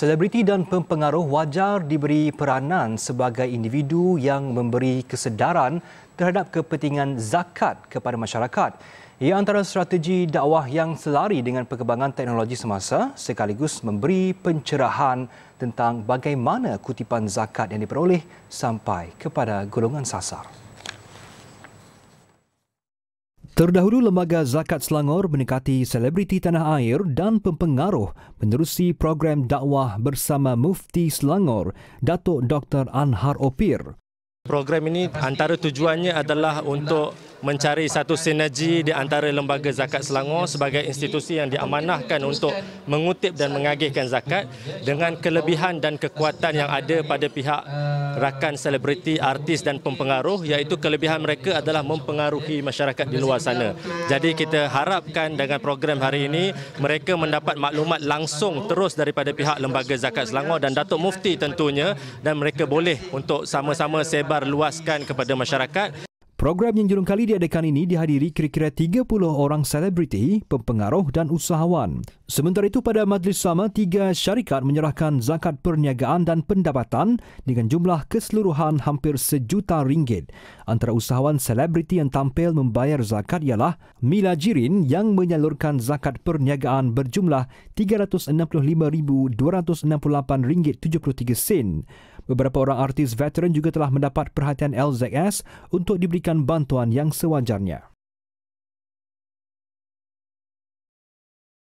Selebriti dan pempengaruh wajar diberi peranan sebagai individu yang memberi kesedaran terhadap kepentingan zakat kepada masyarakat. Ia antara strategi dakwah yang selari dengan perkembangan teknologi semasa sekaligus memberi pencerahan tentang bagaimana kutipan zakat yang diperoleh sampai kepada golongan sasar. Terdahulu Lembaga Zakat Selangor mendekati selebriti tanah air dan pempengaruh menerusi program dakwah bersama Mufti Selangor, Datuk Dr. Anhar Opir. Program ini antara tujuannya adalah untuk mencari satu sinergi di antara lembaga zakat Selangor sebagai institusi yang diamanahkan untuk mengutip dan mengagihkan zakat dengan kelebihan dan kekuatan yang ada pada pihak rakan selebriti, artis dan pempengaruh iaitu kelebihan mereka adalah mempengaruhi masyarakat di luar sana. Jadi kita harapkan dengan program hari ini mereka mendapat maklumat langsung terus daripada pihak lembaga zakat Selangor dan Datuk Mufti tentunya dan mereka boleh untuk sama-sama sebar luaskan kepada masyarakat. Program yang jurung kali diadakan ini dihadiri kira-kira 30 orang selebriti, pempengaruh dan usahawan. Sementara itu pada majlis sama, tiga syarikat menyerahkan zakat perniagaan dan pendapatan dengan jumlah keseluruhan hampir sejuta ringgit. Antara usahawan selebriti yang tampil membayar zakat ialah Mila Jirin yang menyalurkan zakat perniagaan berjumlah 365,268 ringgit 73 sen. Beberapa orang artis veteran juga telah mendapat perhatian LZS untuk diberikan bantuan yang sewajarnya.